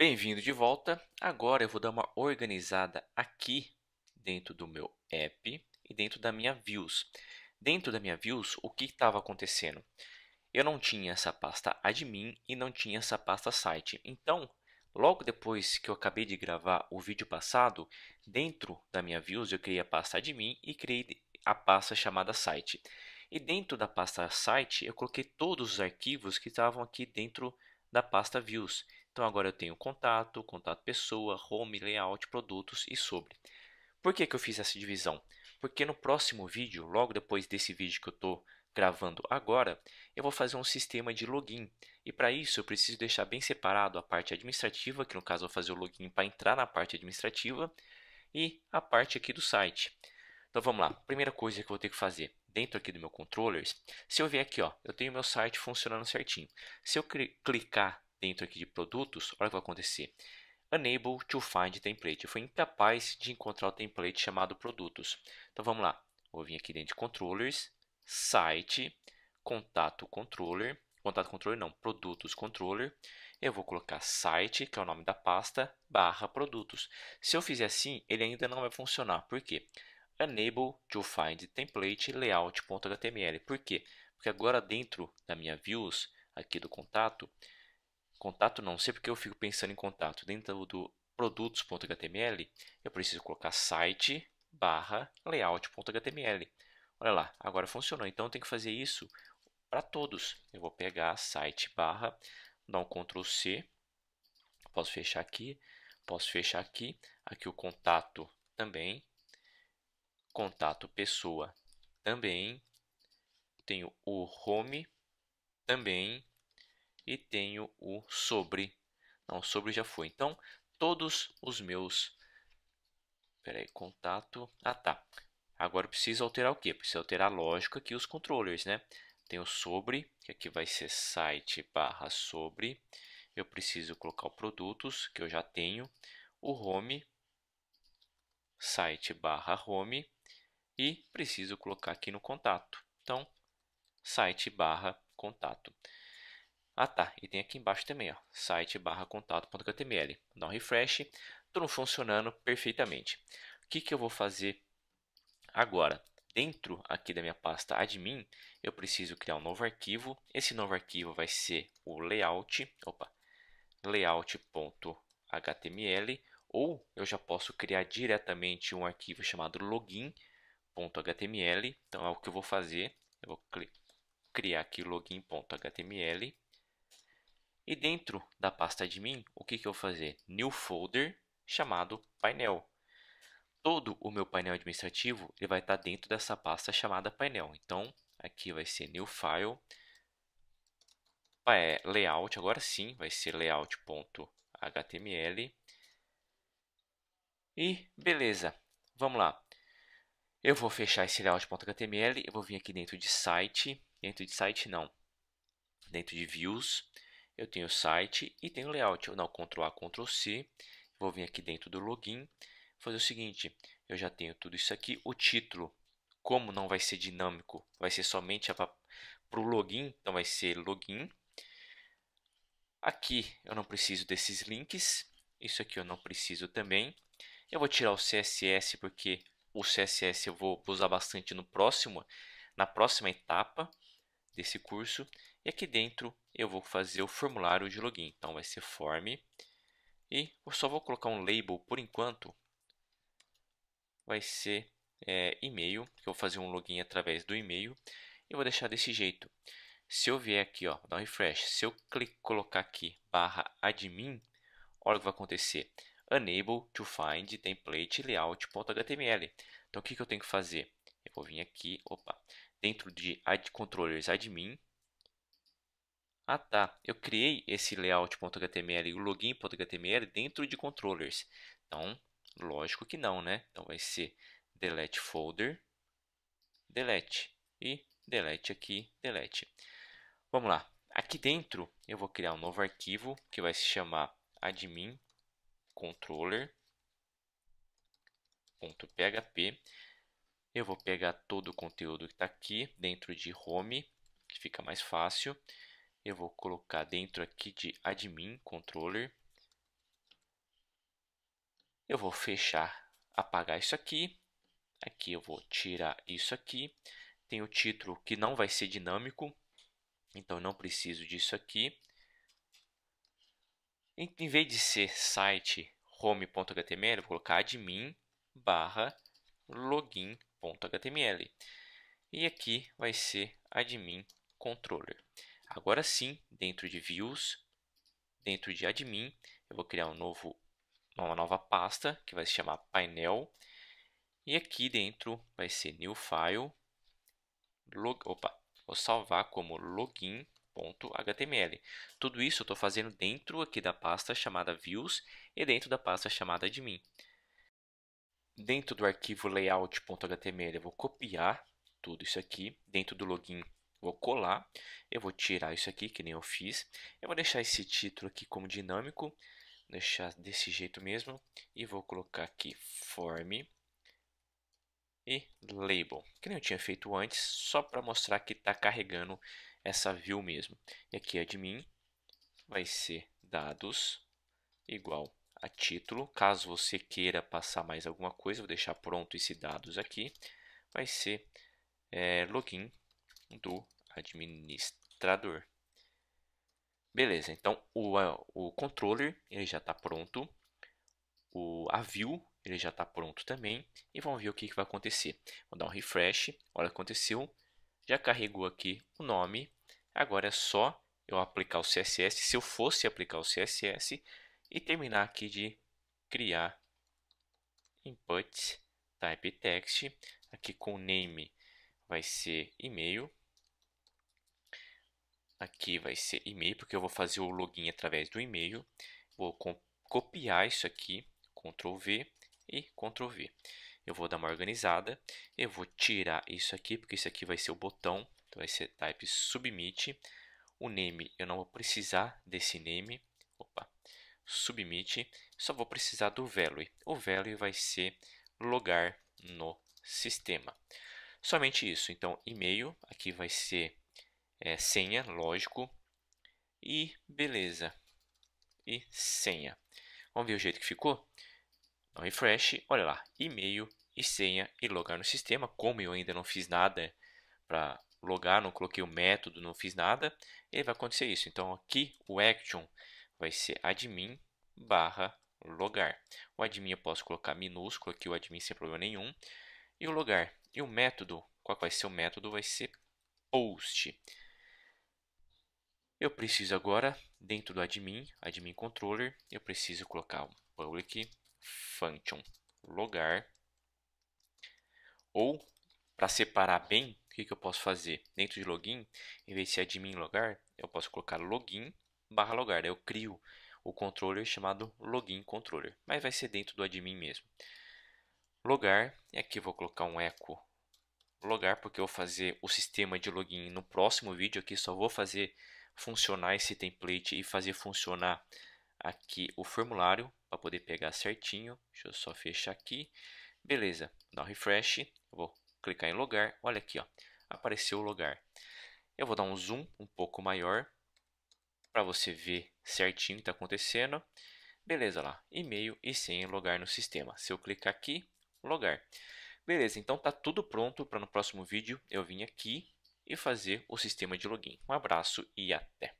Bem-vindo de volta. Agora eu vou dar uma organizada aqui dentro do meu app e dentro da minha Views. Dentro da minha Views, o que estava acontecendo? Eu não tinha essa pasta admin e não tinha essa pasta site. Então, logo depois que eu acabei de gravar o vídeo passado, dentro da minha Views eu criei a pasta admin e criei a pasta chamada site. E dentro da pasta site eu coloquei todos os arquivos que estavam aqui dentro da pasta Views. Então agora eu tenho contato, contato pessoa, home, layout, produtos e sobre. Por que, que eu fiz essa divisão? Porque no próximo vídeo, logo depois desse vídeo que eu estou gravando agora, eu vou fazer um sistema de login. E para isso eu preciso deixar bem separado a parte administrativa, que no caso eu vou fazer o login para entrar na parte administrativa, e a parte aqui do site. Então vamos lá, primeira coisa que eu vou ter que fazer dentro aqui do meu controllers, se eu vier aqui, ó, eu tenho meu site funcionando certinho. Se eu clicar dentro aqui de produtos, olha o que vai acontecer. Unable to find template. Eu fui incapaz de encontrar o template chamado produtos. Então vamos lá. Vou vir aqui dentro de controllers, site, contato controller, contato controller não, produtos controller. Eu vou colocar site, que é o nome da pasta, barra produtos. Se eu fizer assim, ele ainda não vai funcionar. Por quê? Unable to find template layout.html. Por quê? Porque agora dentro da minha views, aqui do contato, Contato não sei porque eu fico pensando em contato. Dentro do produtos.html, eu preciso colocar site barra layout.html. Olha lá, agora funcionou. Então, eu tenho que fazer isso para todos. Eu vou pegar site barra, dar um Ctrl C, posso fechar aqui, posso fechar aqui, aqui o contato também, contato pessoa também, tenho o home também, e tenho o sobre. Não, sobre já foi. Então, todos os meus... Espera aí, contato... Ah, tá. Agora eu preciso alterar o quê? Eu preciso alterar a lógica aqui, os controllers, né? Tem o sobre, que aqui vai ser site barra sobre. Eu preciso colocar o produtos, que eu já tenho. O home, site barra home. E preciso colocar aqui no contato. Então, site barra contato. Ah tá, e tem aqui embaixo também, ó, site barra contato.html. Dá um refresh, tudo funcionando perfeitamente. O que, que eu vou fazer agora? Dentro aqui da minha pasta admin, eu preciso criar um novo arquivo. Esse novo arquivo vai ser o layout, opa, layout.html, ou eu já posso criar diretamente um arquivo chamado login.html. Então é o que eu vou fazer. Eu vou criar aqui login.html e dentro da pasta admin, o que, que eu vou fazer? New folder chamado painel. Todo o meu painel administrativo ele vai estar dentro dessa pasta chamada painel. Então, aqui vai ser new file, é, layout, agora sim, vai ser layout.html. E beleza, vamos lá. Eu vou fechar esse layout.html, eu vou vir aqui dentro de site, dentro de site não, dentro de views, eu tenho o site e tenho o layout. Eu não Ctrl A, Ctrl C, vou vir aqui dentro do login, fazer o seguinte, eu já tenho tudo isso aqui, o título, como não vai ser dinâmico, vai ser somente para o login, então vai ser login. Aqui eu não preciso desses links, isso aqui eu não preciso também. Eu vou tirar o CSS porque o CSS eu vou usar bastante no próximo, na próxima etapa desse curso. E aqui dentro eu vou fazer o formulário de login. Então vai ser form e eu só vou colocar um label por enquanto. Vai ser é, e-mail, que eu vou fazer um login através do e-mail. E vou deixar desse jeito. Se eu vier aqui, ó, dar um refresh, se eu clicar, colocar aqui barra admin, olha o que vai acontecer. Unable to find template layout.html. Então o que, que eu tenho que fazer? Eu vou vir aqui, opa, dentro de controllers admin. Ah tá, eu criei esse layout.html e o login.html dentro de controllers. Então, lógico que não, né? Então vai ser delete folder, delete e delete aqui, delete. Vamos lá. Aqui dentro eu vou criar um novo arquivo que vai se chamar admin controller.php eu vou pegar todo o conteúdo que está aqui dentro de Home, que fica mais fácil. Eu vou colocar dentro aqui de Admin Controller. Eu vou fechar, apagar isso aqui. Aqui eu vou tirar isso aqui. Tem o título que não vai ser dinâmico, então não preciso disso aqui. Em vez de ser site home.html, eu vou colocar admin barra login.html. E aqui vai ser admin controller. Agora sim, dentro de views, dentro de admin, eu vou criar um novo, uma nova pasta que vai se chamar painel. E aqui dentro vai ser new file, log, opa, vou salvar como login.html. Tudo isso eu estou fazendo dentro aqui da pasta chamada views e dentro da pasta chamada admin dentro do arquivo layout.html eu vou copiar tudo isso aqui, dentro do login vou colar, eu vou tirar isso aqui que nem eu fiz, eu vou deixar esse título aqui como dinâmico, deixar desse jeito mesmo e vou colocar aqui form e label, que nem eu tinha feito antes, só para mostrar que está carregando essa view mesmo. E aqui é admin vai ser dados igual a título. Caso você queira passar mais alguma coisa, vou deixar pronto esses dados aqui. Vai ser é, login do administrador. Beleza, então o, o controller ele já está pronto, o, a view ele já está pronto também, e vamos ver o que, que vai acontecer. Vou dar um refresh, olha o que aconteceu, já carregou aqui o nome, agora é só eu aplicar o CSS, se eu fosse aplicar o CSS, e terminar aqui de criar input type text, aqui com name vai ser e-mail, aqui vai ser e-mail, porque eu vou fazer o login através do e-mail, vou copiar isso aqui, Ctrl V e Ctrl V. Eu vou dar uma organizada, eu vou tirar isso aqui, porque isso aqui vai ser o botão, então vai ser type submit, o name eu não vou precisar desse name, opa, submit, só vou precisar do value. O value vai ser logar no sistema. Somente isso. Então, e-mail, aqui vai ser é, senha, lógico, e beleza, e senha. Vamos ver o jeito que ficou? Então, refresh, olha lá, e-mail e senha e logar no sistema. Como eu ainda não fiz nada para logar, não coloquei o método, não fiz nada, ele vai acontecer isso. Então, aqui o action vai ser admin barra logar. O admin eu posso colocar minúsculo aqui, o admin sem problema nenhum, e o logar. E o método, qual vai ser o método? Vai ser post. Eu preciso agora, dentro do admin, admin controller, eu preciso colocar um public function logar. Ou, para separar bem, o que, que eu posso fazer? Dentro de login, em vez de ser admin logar, eu posso colocar login barra logar. Né? Eu crio o controller chamado login controller, mas vai ser dentro do admin mesmo. Logar, e aqui eu vou colocar um eco logar, porque eu vou fazer o sistema de login no próximo vídeo. Aqui só vou fazer funcionar esse template e fazer funcionar aqui o formulário para poder pegar certinho. Deixa eu só fechar aqui. Beleza, dá um refresh. Vou clicar em logar. Olha aqui, ó, apareceu o logar. Eu vou dar um zoom um pouco maior para você ver certinho o que está acontecendo. Beleza lá, e-mail e senha logar no sistema. Se eu clicar aqui, logar. Beleza, então tá tudo pronto para no próximo vídeo eu vim aqui e fazer o sistema de login. Um abraço e até!